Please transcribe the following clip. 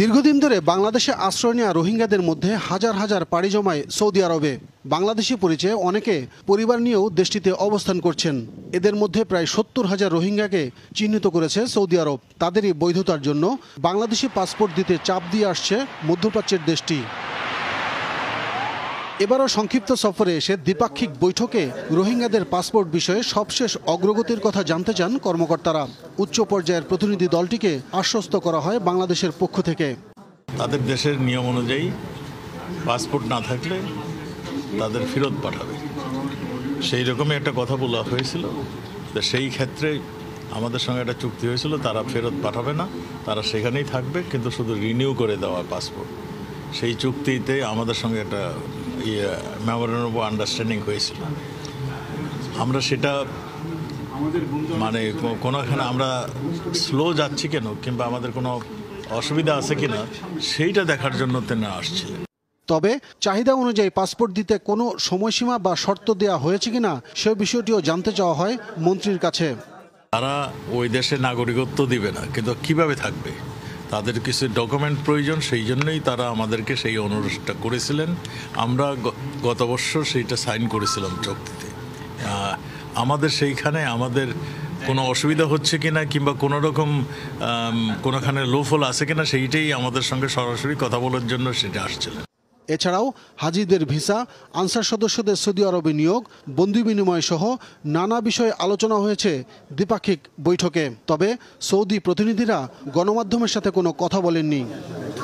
দীর্ঘদিন ধরে বাংলাদেশে আশ্রয় নেওয়া রোহিঙ্গাদের মধ্যে হাজার হাজার পাড়ি জমায় সৌদি আরবে বাংলাদেশি পরিচয়ে অনেকে পরিবার নিয়েও দেশটিতে অবস্থান করছেন এদের মধ্যে প্রায় সত্তর হাজার রোহিঙ্গাকে চিহ্নিত করেছে সৌদি আরব তাদেরই বৈধতার জন্য বাংলাদেশি পাসপোর্ট দিতে চাপ দিয়ে আসছে মধ্যপ্রাচ্যের দেশটি এবারও সংক্ষিপ্ত সফরে এসে দ্বিপাক্ষিক বৈঠকে রোহিঙ্গাদের পাসপোর্ট বিষয়ে সবশেষ অগ্রগতির কথা জানতে চান কর্মকর্তারা উচ্চ পর্যায়ের প্রতিনিধি দলটিকে আশ্বস্ত করা হয় বাংলাদেশের পক্ষ থেকে তাদের দেশের নিয়ম অনুযায়ী পাসপোর্ট না থাকলে তাদের ফেরত পাঠাবে সেই রকমই একটা কথা বলা হয়েছিল সেই ক্ষেত্রে আমাদের সঙ্গে একটা চুক্তি হয়েছিল তারা ফেরত পাঠাবে না তারা সেখানেই থাকবে কিন্তু শুধু রিনিউ করে দেওয়া পাসপোর্ট সেই চুক্তিতে আমাদের সঙ্গে একটা মেমোরেন্ডাম আন্ডারস্ট্যান্ডিং হয়েছিল আমরা সেটা মানে কোনোখানে আমরা স্লো যাচ্ছি কেন কিংবা আমাদের কোনো অসুবিধা আছে কিনা সেইটা দেখার জন্য তেনা আসছে তবে চাহিদা অনুযায়ী পাসপোর্ট দিতে কোনো সময়সীমা বা শর্ত দেওয়া হয়েছে কিনা সে বিষয়টিও জানতে চাওয়া হয় মন্ত্রীর কাছে তারা ওই দেশে নাগরিকত্ব দিবে না কিন্তু কিভাবে থাকবে তাদের কিছু ডকুমেন্ট প্রয়োজন সেই জন্যই তারা আমাদেরকে সেই অনুরোধটা করেছিলেন আমরা গত বছর সেইটা সাইন করেছিলাম চুক্তিতে আমাদের সেইখানে আমাদের কোনো অসুবিধা হচ্ছে কি না কিংবা কোনো রকম কোনোখানে লোফল আছে কিনা সেইটাই আমাদের সঙ্গে সরাসরি কথা বলার জন্য সেটা আসছিলেন এছাড়াও হাজিদের ভিসা আনসার সদস্যদের সৌদি আরবে নিয়োগ বন্দি বিনিময় সহ নানা বিষয়ে আলোচনা হয়েছে দ্বিপাক্ষিক বৈঠকে তবে সৌদি প্রতিনিধিরা গণমাধ্যমের সাথে কোনো কথা বলেননি